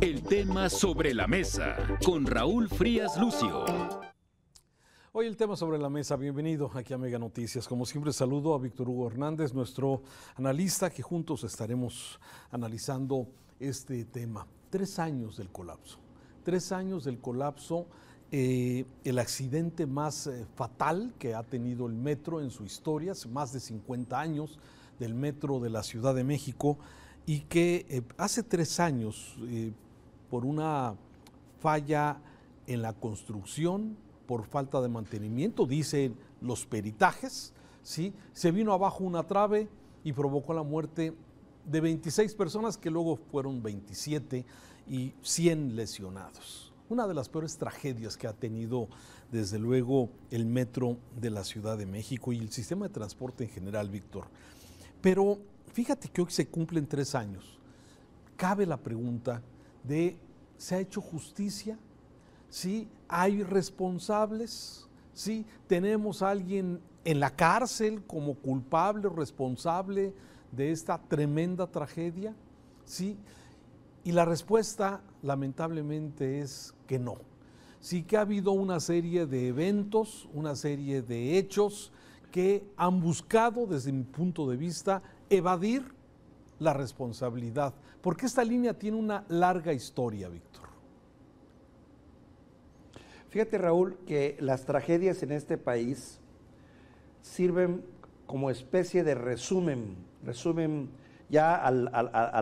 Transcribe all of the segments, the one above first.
El tema sobre la mesa con Raúl Frías Lucio. Hoy el tema sobre la mesa, bienvenido aquí a Mega Noticias. Como siempre saludo a Víctor Hugo Hernández, nuestro analista, que juntos estaremos analizando este tema. Tres años del colapso, tres años del colapso, eh, el accidente más eh, fatal que ha tenido el metro en su historia, hace más de 50 años del metro de la Ciudad de México y que eh, hace tres años por una falla en la construcción, por falta de mantenimiento, dicen los peritajes, ¿sí? se vino abajo una trave y provocó la muerte de 26 personas que luego fueron 27 y 100 lesionados. Una de las peores tragedias que ha tenido desde luego el metro de la Ciudad de México y el sistema de transporte en general, Víctor. Pero fíjate que hoy se cumplen tres años. Cabe la pregunta de se ha hecho justicia, ¿sí? Hay responsables, ¿sí? Tenemos a alguien en la cárcel como culpable o responsable de esta tremenda tragedia, ¿sí? Y la respuesta, lamentablemente, es que no. Sí que ha habido una serie de eventos, una serie de hechos que han buscado, desde mi punto de vista, evadir la responsabilidad? Porque esta línea tiene una larga historia, Víctor. Fíjate, Raúl, que las tragedias en este país sirven como especie de resumen, resumen ya a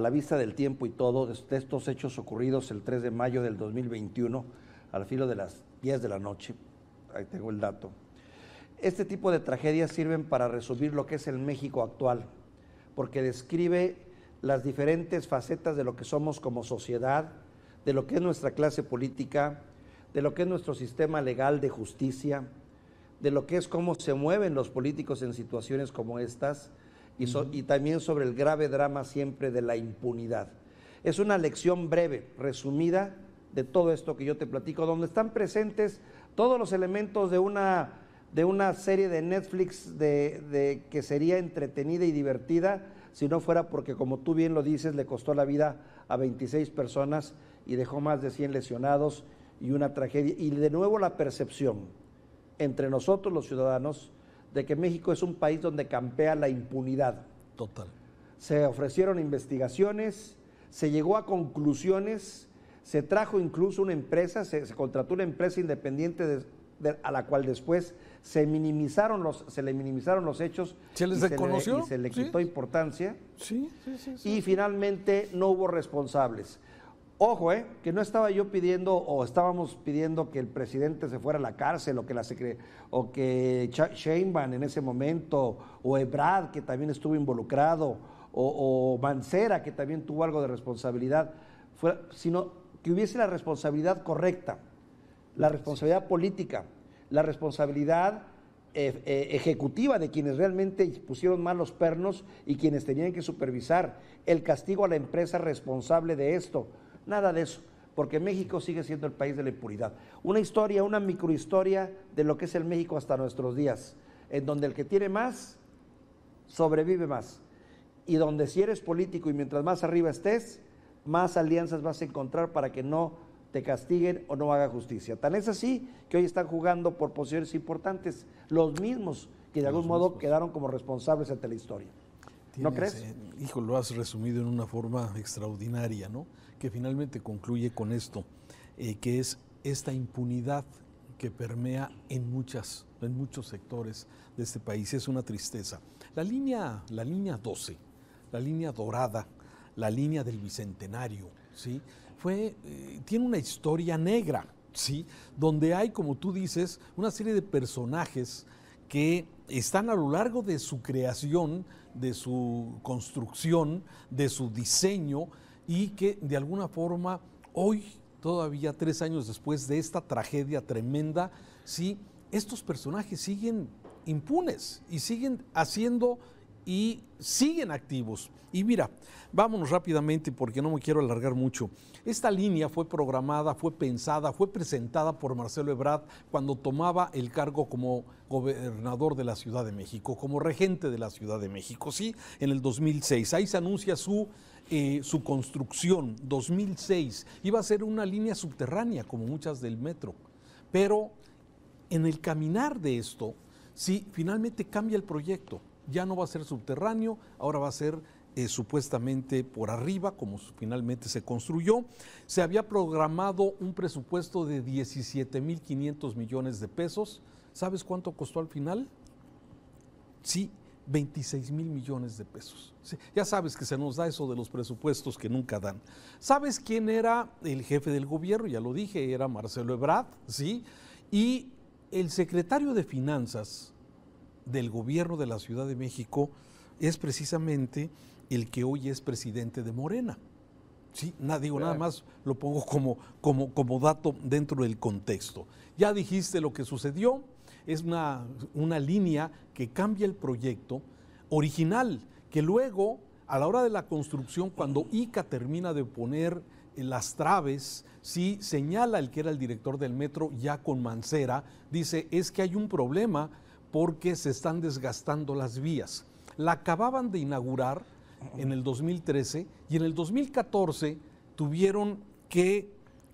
la vista del tiempo y todo, de estos hechos ocurridos el 3 de mayo del 2021, al filo de las 10 de la noche, ahí tengo el dato. Este tipo de tragedias sirven para resumir lo que es el México actual, porque describe las diferentes facetas de lo que somos como sociedad, de lo que es nuestra clase política, de lo que es nuestro sistema legal de justicia, de lo que es cómo se mueven los políticos en situaciones como estas y, también sobre el grave drama siempre de la impunidad. Es una lección breve, resumida, de todo esto que yo te platico, donde están presentes todos los elementos de una de una serie de Netflix de, que sería entretenida y divertida si no fuera porque, como tú bien lo dices, le costó la vida a 26 personas y dejó más de 100 lesionados y una tragedia. Y de nuevo la percepción entre nosotros los ciudadanos de que México es un país donde campea la impunidad. Total. Se ofrecieron investigaciones, se llegó a conclusiones, se trajo incluso una empresa, se, se contrató una empresa independiente de, a la cual después se minimizaron los, se le minimizaron los hechos. Se y Se le, quitó importancia. Sí, Y finalmente no hubo responsables. Ojo, eh, que no estaba yo pidiendo o estábamos pidiendo que el presidente se fuera a la cárcel o que, la o que Sheinbaum en ese momento o Ebrad, que también estuvo involucrado, o, Mancera, que también tuvo algo de responsabilidad, fuera, sino que hubiese la responsabilidad correcta la responsabilidad política, la responsabilidad eh, eh, ejecutiva de quienes realmente pusieron mal los pernos y quienes tenían que supervisar, el castigo a la empresa responsable de esto, nada de eso, porque México sigue siendo el país de la impunidad. Una historia, una microhistoria de lo que es el México hasta nuestros días, en donde el que tiene más sobrevive más y donde si eres político y mientras más arriba estés, más alianzas vas a encontrar para que no te castiguen o no haga justicia. Tal es así que hoy están jugando por posiciones importantes los mismos que de algún modo quedaron como responsables ante la historia. ¿No crees? Eh, hijo, lo has resumido en una forma extraordinaria, ¿no? Que finalmente concluye con esto, eh, que es esta impunidad que permea en muchas, en muchos sectores de este país. Es una tristeza. La línea, la línea 12, la línea dorada, la línea del bicentenario, ¿sí? fue, eh, tiene una historia negra, ¿sí? Donde hay, como tú dices, una serie de personajes que están a lo largo de su creación, de su construcción, de su diseño y que de alguna forma hoy, todavía tres años después de esta tragedia tremenda, sí, estos personajes siguen impunes y siguen haciendo y siguen activos. Y mira, vámonos rápidamente porque no me quiero alargar mucho. Esta línea fue programada, fue pensada, fue presentada por Marcelo Ebrard cuando tomaba el cargo como gobernador de la Ciudad de México, como regente de la Ciudad de México, ¿sí? En el 2006. Ahí se anuncia su eh, su construcción, 2006, iba a ser una línea subterránea, como muchas del metro. Pero en el caminar de esto, sí, finalmente cambia el proyecto ya no va a ser subterráneo, ahora va a ser eh, supuestamente por arriba, como finalmente se construyó. Se había programado un presupuesto de 17.500 millones de pesos. ¿Sabes cuánto costó al final? Sí, 26 mil millones de pesos. ya sabes que se nos da eso de los presupuestos que nunca dan. ¿Sabes quién era el jefe del gobierno? Ya lo dije, era Marcelo Ebrard, ¿sí? Y el secretario de Finanzas, del gobierno de la Ciudad de México es precisamente el que hoy es presidente de Morena. Sí, nada, digo, nada más lo pongo como, como, como, dato dentro del contexto. Ya dijiste lo que sucedió, es una, una línea que cambia el proyecto original, que luego, a la hora de la construcción, cuando ICA termina de poner eh, las traves, sí señala el que era el director del metro ya con Mancera, dice, es que hay un problema porque se están desgastando las vías. La acababan de inaugurar en el 2013 y en el 2014 tuvieron que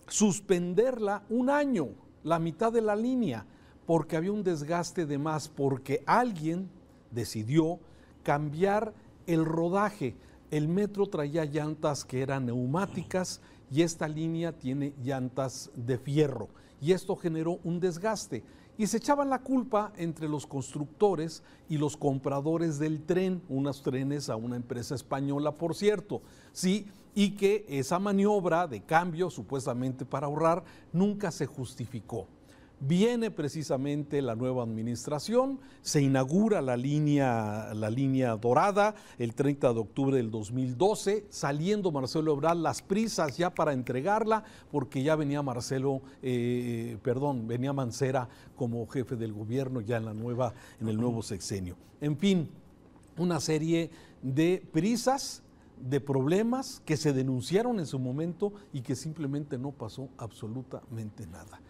suspenderla un año, la mitad de la línea, porque había un desgaste de más, porque alguien decidió cambiar el rodaje. El metro traía llantas que eran neumáticas y esta línea tiene llantas de fierro. Y esto generó un desgaste y se echaban la culpa entre los constructores y los compradores del tren, unos trenes a una empresa española, por cierto, ¿sí? Y que esa maniobra de cambio, supuestamente para ahorrar, nunca se justificó viene precisamente la nueva administración, se inaugura la línea, la línea dorada el 30 de octubre del 2012, saliendo Marcelo Ebrard las prisas ya para entregarla, porque ya venía Marcelo, eh, eh, perdón, venía Mancera como jefe del gobierno ya en, la nueva, en el nuevo sexenio. En fin, una serie de prisas de problemas que se denunciaron en su momento y que simplemente no pasó absolutamente nada.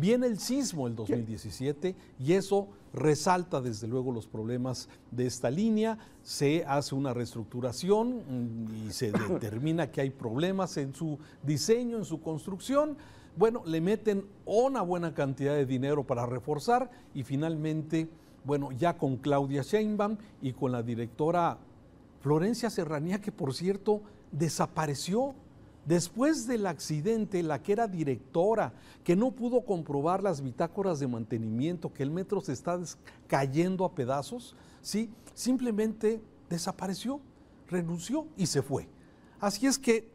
Viene el sismo el 2017 y eso resalta desde luego los problemas de esta línea, se hace una reestructuración mm, y se determina que hay problemas en su diseño, en su construcción. Bueno, le meten una buena cantidad de dinero para reforzar y finalmente, bueno, ya con Claudia Sheinbaum y con la directora Florencia Serranía, que por cierto desapareció Después del accidente, la que era directora, que no pudo comprobar las bitácoras de mantenimiento, que el metro se está cayendo a pedazos, ¿sí? simplemente desapareció, renunció y se fue. Así es que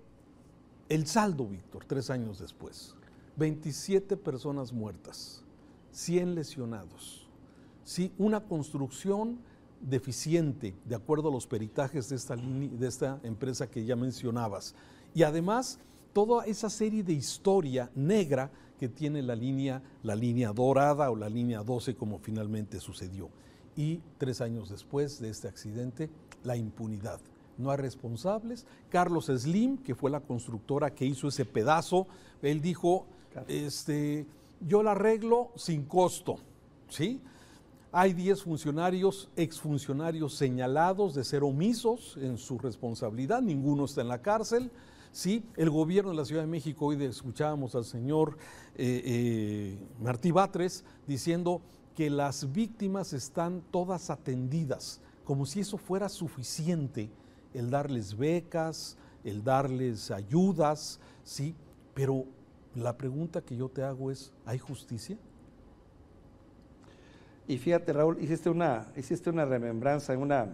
el saldo, Víctor, tres años después, 27 personas muertas, 100 lesionados, ¿sí? una construcción deficiente de acuerdo a los peritajes de esta, de esta empresa que ya mencionabas. Y además, toda esa serie de historia negra que tiene la línea, la línea dorada o la línea 12 como finalmente sucedió. Y tres años después de este accidente, la impunidad. No hay responsables. Carlos Slim, que fue la constructora que hizo ese pedazo, él dijo, este, yo la arreglo sin costo, ¿sí? Hay 10 funcionarios, exfuncionarios señalados de ser omisos en su responsabilidad, ninguno está en la cárcel. ¿sí? El gobierno de la Ciudad de México, hoy escuchábamos al señor eh, eh, Martí Batres diciendo que las víctimas están todas atendidas, como si eso fuera suficiente, el darles becas, el darles ayudas, ¿sí? Pero la pregunta que yo te hago es, ¿hay justicia? Y fíjate, Raúl, hiciste una, hiciste una remembranza en una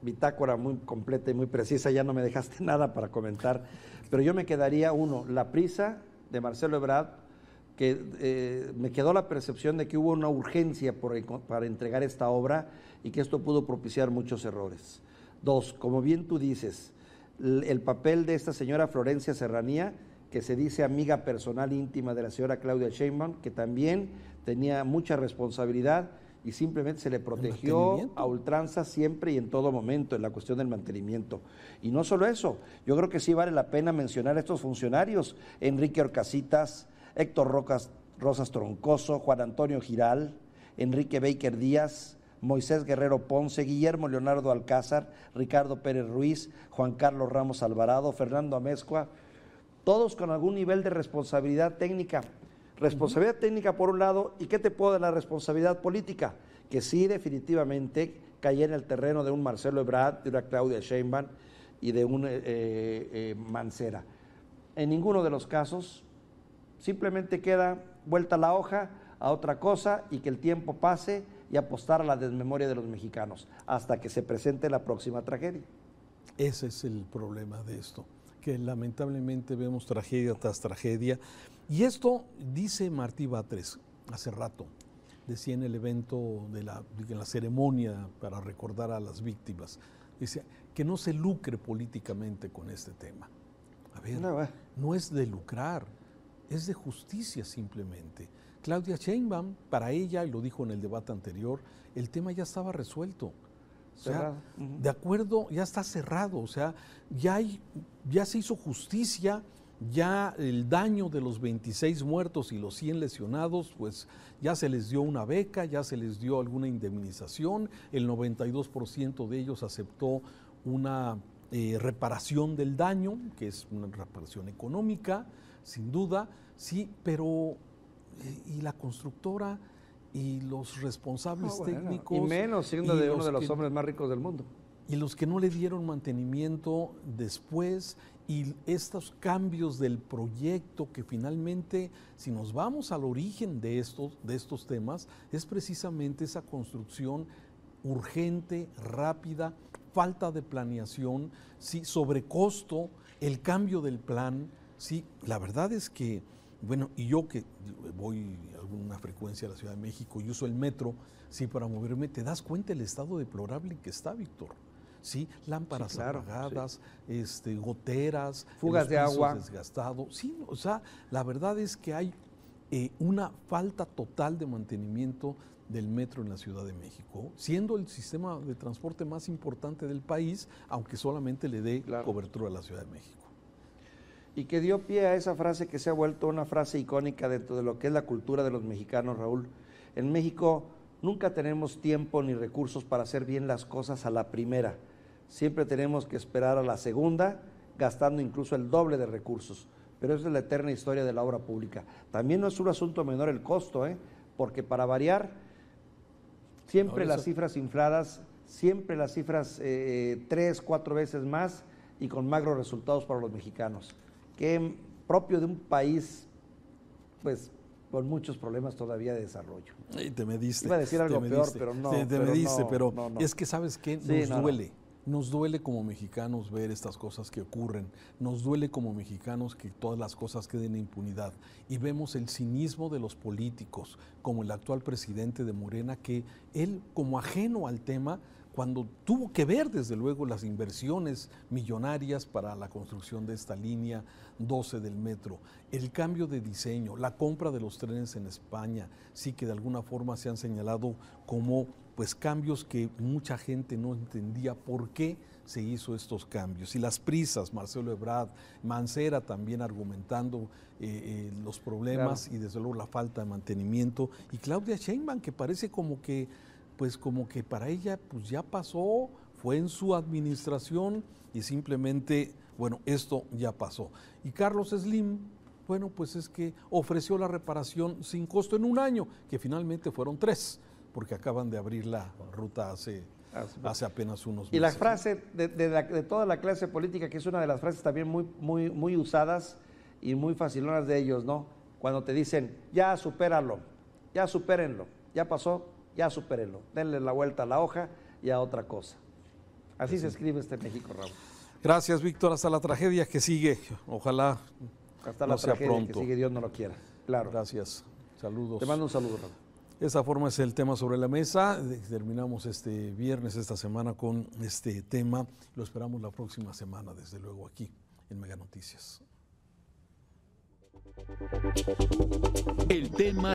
bitácora muy completa y muy precisa, ya no me dejaste nada para comentar, pero yo me quedaría uno, la prisa de Marcelo Ebrard, que eh, me quedó la percepción de que hubo una urgencia para entregar esta obra y que esto pudo propiciar muchos errores. Dos, como bien tú dices, el papel de esta señora Florencia Serranía, que se dice amiga personal íntima de la señora Claudia Sheinbaum, que también tenía mucha responsabilidad y simplemente se le protegió a ultranza siempre y en todo momento en la cuestión del mantenimiento. Y no solo eso, yo creo que sí vale la pena mencionar a estos funcionarios, Enrique Orcasitas, Héctor Rosas Troncoso, Juan Antonio Giral, Enrique Baker Díaz, Moisés Guerrero Ponce, Guillermo Leonardo Alcázar, Ricardo Pérez Ruiz, Juan Carlos Ramos Alvarado, Fernando Amezcua, todos con algún nivel de responsabilidad técnica. Responsabilidad técnica por un lado, ¿y qué te puedo de la responsabilidad política? Que sí, definitivamente cae en el terreno de un Marcelo Ebrard, de una Claudia Sheinbaum y de un eh, eh, eh, Mancera. En ninguno de los casos, simplemente queda vuelta la hoja a otra cosa y que el tiempo pase y apostar a la desmemoria de los mexicanos hasta que se presente la próxima tragedia. Ese es el problema de esto que lamentablemente vemos tragedia tras tragedia. Y esto dice Martí Batres hace rato, decía en el evento de la, la ceremonia para recordar a las víctimas, dice que no se lucre políticamente con este tema. A ver, no, es de lucrar, es de justicia simplemente. Claudia Sheinbaum, para ella, y lo dijo en el debate anterior, el tema ya estaba resuelto. O sea, de acuerdo, ya está cerrado, o sea, ya hay ya se hizo justicia, ya el daño de los 26 muertos y los 100 lesionados, pues ya se les dio una beca, ya se les dio alguna indemnización, el 92% de ellos aceptó una eh, reparación del daño, que es una reparación económica, sin duda, sí, pero eh, y la constructora y los responsables ah, técnicos. Y menos siendo de uno de los hombres más ricos del mundo y los que no le dieron mantenimiento después y estos cambios del proyecto que finalmente, si nos vamos al origen de estos, de estos temas, es precisamente esa construcción urgente, rápida, falta de planeación, ¿sí? costo, el cambio del plan. ¿sí? La verdad es que, bueno, y yo que voy a alguna frecuencia a la Ciudad de México y uso el metro, sí, para moverme, te das cuenta el estado deplorable que está, Víctor. ¿sí? Lámparas apagadas, este, goteras, fugas de agua. desgastado. Sí, o sea, la verdad es que hay eh, una falta total de mantenimiento del metro en la Ciudad de México, siendo el sistema de transporte más importante del país, aunque solamente le dé cobertura a la Ciudad de México. Y que dio pie a esa frase que se ha vuelto una frase icónica dentro de lo que es la cultura de los mexicanos, Raúl. En México nunca tenemos tiempo ni recursos para hacer bien las cosas a la primera siempre tenemos que esperar a la segunda, gastando incluso el doble de recursos. Pero esa es la eterna historia de la obra pública. También no es un asunto menor el costo, ¿eh? porque para variar, siempre las cifras infladas, siempre las cifras eh, eh, tres, cuatro veces más y con magros resultados para los mexicanos, que propio de un país, pues con muchos problemas todavía de desarrollo. Y te me Iba a decir algo peor, pero no. Te, te pero pero es que sabes que nos duele. Nos duele como mexicanos ver estas cosas que ocurren, nos duele como mexicanos que todas las cosas queden en impunidad y vemos el cinismo de los políticos, como el actual presidente de Morena, que él como ajeno al tema, cuando tuvo que ver desde luego las inversiones millonarias para la construcción de esta línea 12 del metro, el cambio de diseño, la compra de los trenes en España, sí que de alguna forma se han señalado como pues cambios que mucha gente no entendía por qué se hizo estos cambios. Y las prisas, Marcelo Ebrard, Mancera también argumentando eh, eh, los problemas y desde luego la falta de mantenimiento. Y Claudia Sheinbaum, que parece como que, pues como que para ella pues ya pasó, fue en su administración y simplemente, bueno, esto ya pasó. Y Carlos Slim, bueno, pues es que ofreció la reparación sin costo en un año, que finalmente fueron tres porque acaban de abrir la ruta hace, hace apenas unos meses. Y la frase de, toda la clase política, que es una de las frases también muy, muy, muy usadas y muy facilonas de ellos, ¿no? Cuando te dicen, ya supéralo, ya supérenlo, ya pasó, ya supérenlo, denle la vuelta a la hoja y a otra cosa. Así se escribe este México, Raúl. Gracias, Víctor. Hasta la tragedia que sigue. Ojalá hasta la tragedia que sigue, Dios no lo quiera. Claro. Gracias. Saludos. Te mando un saludo, Raúl. De esa forma es el tema sobre la mesa. Terminamos este viernes, esta semana, con este tema. Lo esperamos la próxima semana, desde luego, aquí en Mega Noticias. El tema.